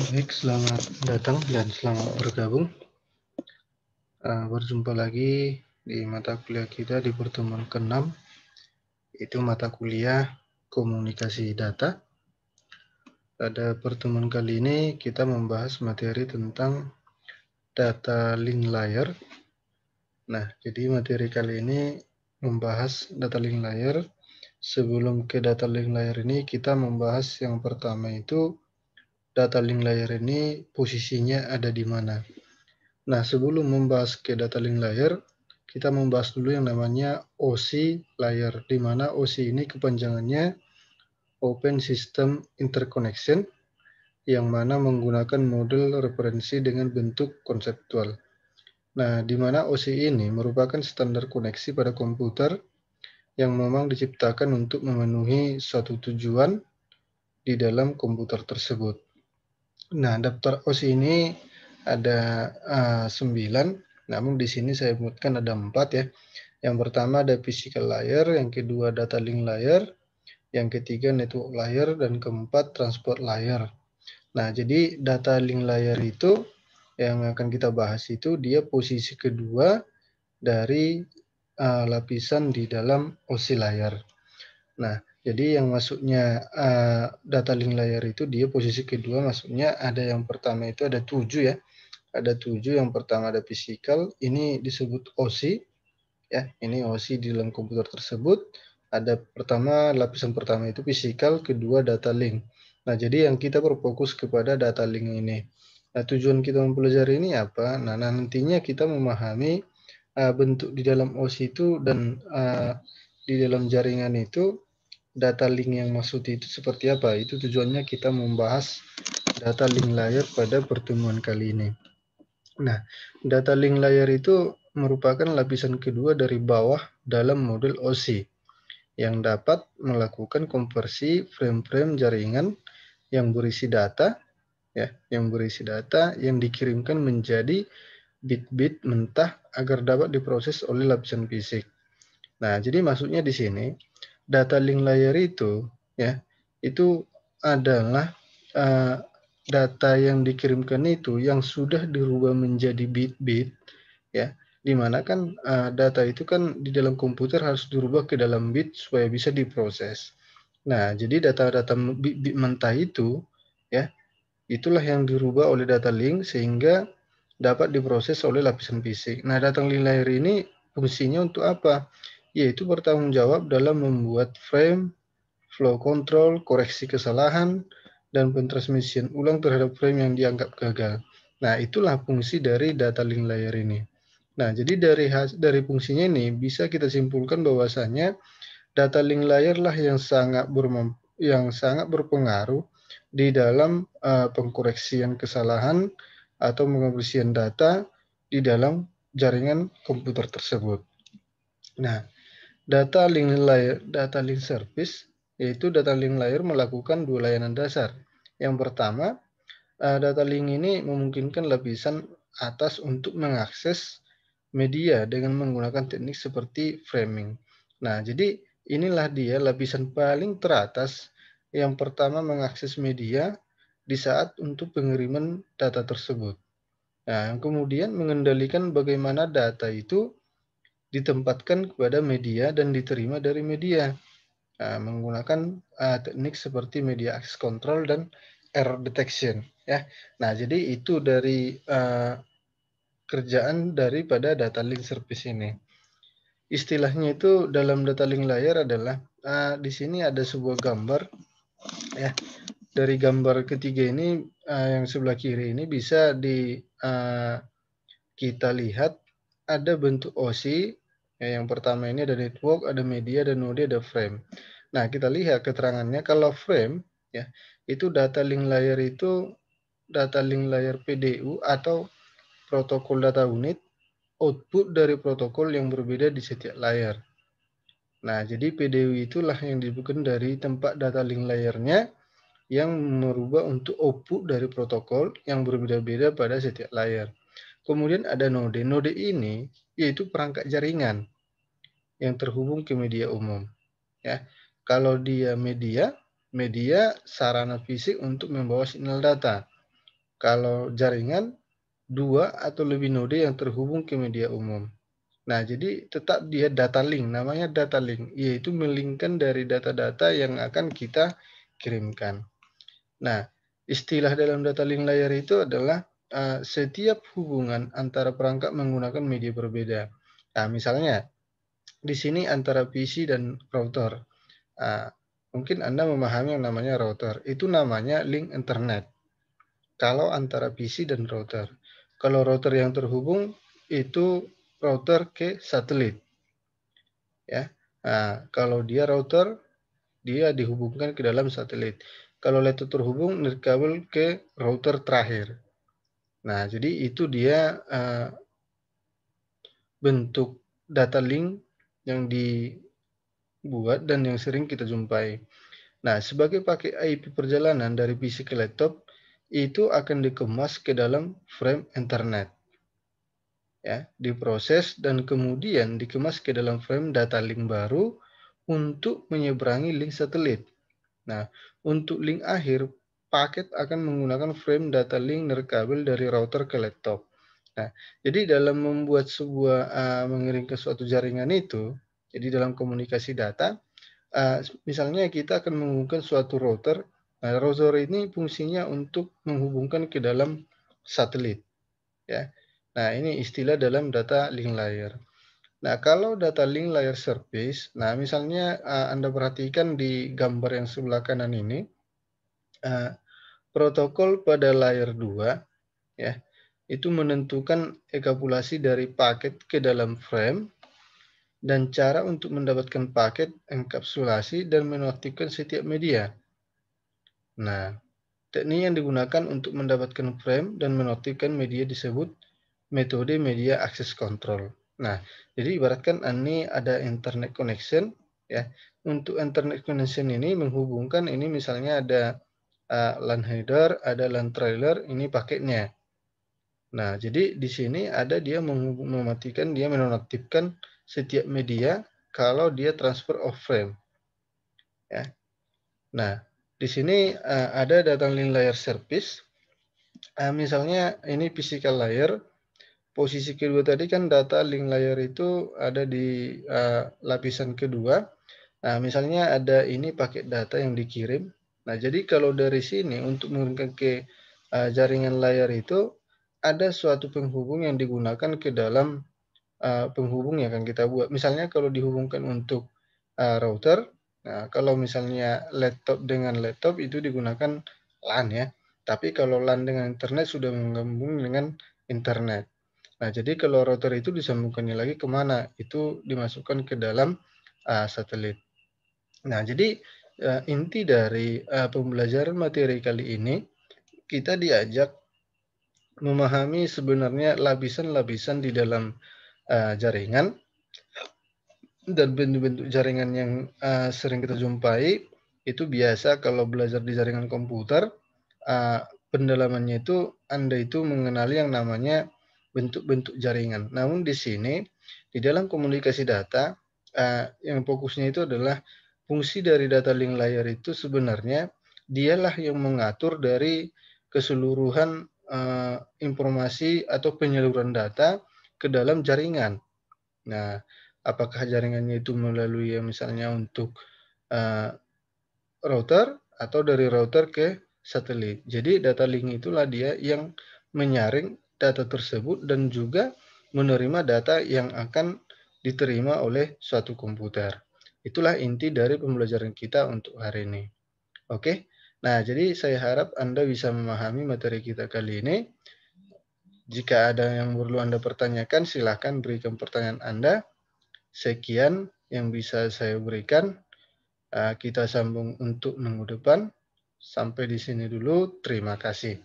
Baik, selamat datang dan selamat bergabung. Uh, berjumpa lagi di mata kuliah kita di pertemuan ke-6, itu mata kuliah komunikasi data. Pada pertemuan kali ini kita membahas materi tentang data link layer. Nah, jadi materi kali ini membahas data link layer. Sebelum ke data link layer ini, kita membahas yang pertama itu data link layer ini posisinya ada di mana. Nah, sebelum membahas ke data link layer, kita membahas dulu yang namanya OC layer, di mana OC ini kepanjangannya Open System Interconnection, yang mana menggunakan model referensi dengan bentuk konseptual. Nah, di mana OC ini merupakan standar koneksi pada komputer yang memang diciptakan untuk memenuhi suatu tujuan di dalam komputer tersebut. Nah, daftar OS ini ada eh, sembilan, uh, namun di sini saya sebutkan ada empat ya. Yang pertama ada physical layer, yang kedua data link layer, yang ketiga network layer, dan keempat transport layer. Nah, jadi data link layer itu yang akan kita bahas itu dia posisi kedua dari uh, lapisan di dalam OSI layer. Nah, jadi yang masuknya uh, data link layer itu dia posisi kedua masuknya ada yang pertama itu ada tujuh ya. Ada tujuh yang pertama ada physical, ini disebut OC ya. Ini OC di dalam komputer tersebut. Ada pertama lapisan pertama itu physical, kedua data link. Nah, jadi yang kita berfokus kepada data link ini. Nah, tujuan kita mempelajari ini apa? Nah, nantinya kita memahami uh, bentuk di dalam OC itu dan uh, di dalam jaringan itu data link yang maksud itu seperti apa. Itu tujuannya kita membahas data link layer pada pertemuan kali ini. Nah, data link layer itu merupakan lapisan kedua dari bawah dalam model OC yang dapat melakukan konversi frame-frame jaringan yang berisi data ya, yang berisi data yang dikirimkan menjadi bit-bit mentah agar dapat diproses oleh lapisan fisik. Nah, jadi maksudnya di sini data link layer itu ya itu adalah uh, data yang dikirimkan itu yang sudah dirubah menjadi bit-bit ya dimana kan uh, data itu kan di dalam komputer harus dirubah ke dalam bit supaya bisa diproses nah jadi data-data bit-bit mentah itu ya itulah yang dirubah oleh data link sehingga dapat diproses oleh lapisan fisik nah data link layer ini fungsinya untuk apa yaitu bertanggung jawab dalam membuat frame, flow control, koreksi kesalahan, dan pentransmission ulang terhadap frame yang dianggap gagal. Nah, itulah fungsi dari data link layer ini. Nah, jadi dari dari fungsinya ini bisa kita simpulkan bahwasanya data link layer lah yang sangat yang sangat berpengaruh di dalam uh, pengkoreksian kesalahan atau pengkoreksian data di dalam jaringan komputer tersebut. Nah, Data link layer, data link service, yaitu data link layer melakukan dua layanan dasar. Yang pertama, eh, data link ini memungkinkan lapisan atas untuk mengakses media dengan menggunakan teknik seperti framing. Nah, jadi inilah dia lapisan paling teratas yang pertama mengakses media di saat untuk pengiriman data tersebut. Nah, yang kemudian mengendalikan bagaimana data itu ditempatkan kepada media dan diterima dari media uh, menggunakan uh, teknik seperti media access control dan error detection ya. Nah, jadi itu dari uh, kerjaan daripada data link service ini. Istilahnya itu dalam data link layer adalah uh, di sini ada sebuah gambar ya. Dari gambar ketiga ini uh, yang sebelah kiri ini bisa di uh, kita lihat ada bentuk OC. Ya, yang pertama ini ada network, ada media, ada node, ada frame. Nah, kita lihat keterangannya kalau frame ya, itu data link layer itu data link layer PDU atau protokol data unit output dari protokol yang berbeda di setiap layer. Nah, jadi PDU itulah yang diberikan dari tempat data link layernya yang merubah untuk output dari protokol yang berbeda-beda pada setiap layer. Kemudian ada node. Node ini yaitu perangkat jaringan yang terhubung ke media umum. Ya, kalau dia media, media sarana fisik untuk membawa sinyal data. Kalau jaringan, dua atau lebih node yang terhubung ke media umum. Nah, jadi tetap dia data link, namanya data link, yaitu melingkan dari data-data yang akan kita kirimkan. Nah, istilah dalam data link layer itu adalah Eh, setiap hubungan antara perangkat menggunakan media berbeda. Nah, misalnya di sini antara PC dan router. Uh, mungkin Anda memahami yang namanya router. Itu namanya link internet. Kalau antara PC dan router. Kalau router yang terhubung itu router ke satelit. Ya. Nah, kalau dia router dia dihubungkan ke dalam satelit. Kalau laptop terhubung, nirkabel ke router terakhir. Nah, jadi itu dia eh, bentuk data link yang dibuat dan yang sering kita jumpai. Nah, sebagai pakai IP perjalanan dari PC ke laptop, itu akan dikemas ke dalam frame internet. Ya, diproses dan kemudian dikemas ke dalam frame data link baru untuk menyeberangi link satelit. Nah, untuk link akhir paket akan menggunakan frame data link kabel dari router ke laptop. Nah, jadi dalam membuat sebuah uh, mengirim ke suatu jaringan itu, jadi dalam komunikasi data, uh, misalnya kita akan menghubungkan suatu router. Nah, router ini fungsinya untuk menghubungkan ke dalam satelit. Ya. Nah, ini istilah dalam data link layer. Nah, kalau data link layer service, nah misalnya uh, Anda perhatikan di gambar yang sebelah kanan ini, uh, protokol pada layer 2 ya itu menentukan ekapulasi dari paket ke dalam frame dan cara untuk mendapatkan paket enkapsulasi dan menonaktifkan setiap media. Nah, teknik yang digunakan untuk mendapatkan frame dan menonaktifkan media disebut metode media access control. Nah, jadi ibaratkan ini ada internet connection ya. Untuk internet connection ini menghubungkan ini misalnya ada uh, land header, ada land trailer, ini paketnya. Nah, jadi di sini ada dia mematikan, dia menonaktifkan setiap media kalau dia transfer off frame. Ya. Nah, di sini uh, ada data link layer service. Uh, misalnya ini physical layer, posisi kedua tadi kan data link layer itu ada di uh, lapisan kedua. Nah, misalnya ada ini paket data yang dikirim. Nah, jadi kalau dari sini untuk menurunkan ke uh, jaringan layar itu ada suatu penghubung yang digunakan ke dalam uh, penghubung yang akan kita buat. Misalnya kalau dihubungkan untuk uh, router, nah kalau misalnya laptop dengan laptop itu digunakan LAN ya. Tapi kalau LAN dengan internet sudah menggabung dengan internet. Nah, jadi kalau router itu disambungkannya lagi kemana? Itu dimasukkan ke dalam uh, satelit. Nah, jadi Nah, inti dari uh, pembelajaran materi kali ini kita diajak memahami sebenarnya lapisan-lapisan di dalam uh, jaringan dan bentuk-bentuk jaringan yang uh, sering kita jumpai itu biasa kalau belajar di jaringan komputer uh, pendalamannya itu Anda itu mengenali yang namanya bentuk-bentuk jaringan. Namun di sini di dalam komunikasi data uh, yang fokusnya itu adalah fungsi dari data link layer itu sebenarnya dialah yang mengatur dari keseluruhan uh, informasi atau penyaluran data ke dalam jaringan. Nah, apakah jaringannya itu melalui ya misalnya untuk uh, router atau dari router ke satelit. Jadi data link itulah dia yang menyaring data tersebut dan juga menerima data yang akan diterima oleh suatu komputer. Itulah inti dari pembelajaran kita untuk hari ini. Oke, nah jadi saya harap Anda bisa memahami materi kita kali ini. Jika ada yang perlu Anda pertanyakan, silahkan berikan pertanyaan Anda. Sekian yang bisa saya berikan. Ah, kita sambung untuk minggu depan. Sampai di sini dulu. Terima kasih.